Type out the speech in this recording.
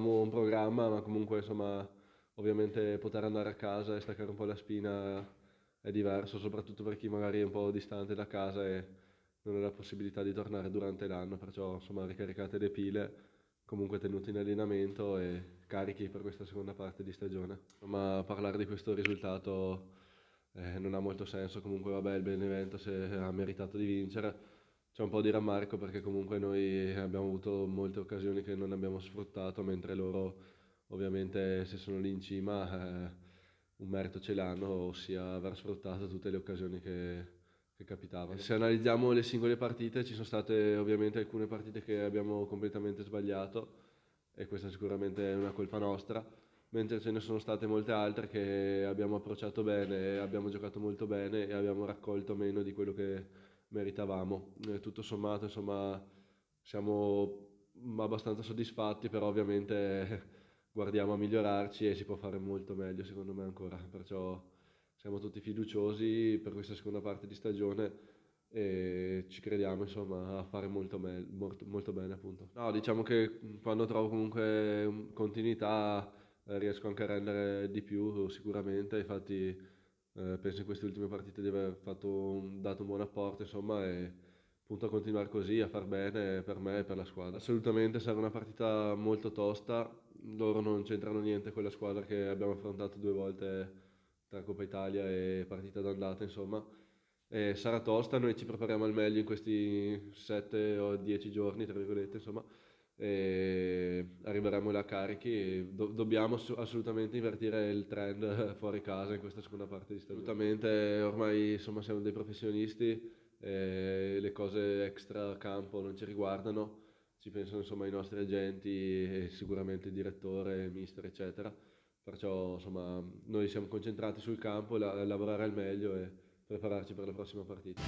avevamo un programma, ma comunque insomma ovviamente poter andare a casa e staccare un po' la spina è diverso, soprattutto per chi magari è un po' distante da casa e non ha la possibilità di tornare durante l'anno, perciò insomma ricaricate le pile, comunque tenuti in allenamento e carichi per questa seconda parte di stagione. Ma parlare di questo risultato eh, non ha molto senso, comunque vabbè il Benevento se ha meritato di vincere, c'è un po' di rammarico perché comunque noi avuto molte occasioni che non abbiamo sfruttato, mentre loro ovviamente se sono lì in cima eh, un merito ce l'hanno, ossia aver sfruttato tutte le occasioni che, che capitavano. Se analizziamo le singole partite ci sono state ovviamente alcune partite che abbiamo completamente sbagliato e questa sicuramente è una colpa nostra, mentre ce ne sono state molte altre che abbiamo approcciato bene, abbiamo giocato molto bene e abbiamo raccolto meno di quello che meritavamo. Eh, tutto sommato, insomma, siamo abbastanza soddisfatti, però ovviamente guardiamo a migliorarci e si può fare molto meglio secondo me ancora, perciò siamo tutti fiduciosi per questa seconda parte di stagione e ci crediamo insomma a fare molto, me- molto, bene appunto. No, diciamo che quando trovo comunque continuità eh, riesco anche a rendere di più sicuramente, infatti eh, penso in queste ultime partite di aver fatto, dato un buon apporto insomma e appunto a continuare così, a far bene per me e per la squadra. Assolutamente sarà una partita molto tosta, loro non c'entrano niente con la squadra che abbiamo affrontato due volte tra Coppa Italia e partita d'andata, insomma. E sarà tosta, noi ci prepariamo al meglio in questi 7 o 10 giorni, tra virgolette, insomma, e arriveremo là carichi e do- dobbiamo assolutamente invertire il trend fuori casa in questa seconda parte di stagione. Assolutamente, ormai insomma siamo dei professionisti, le cose extra campo non ci riguardano, ci pensano insomma i nostri agenti e sicuramente il direttore, il mister eccetera, perciò insomma noi siamo concentrati sul campo, la- lavorare al meglio e prepararci per la prossima partita.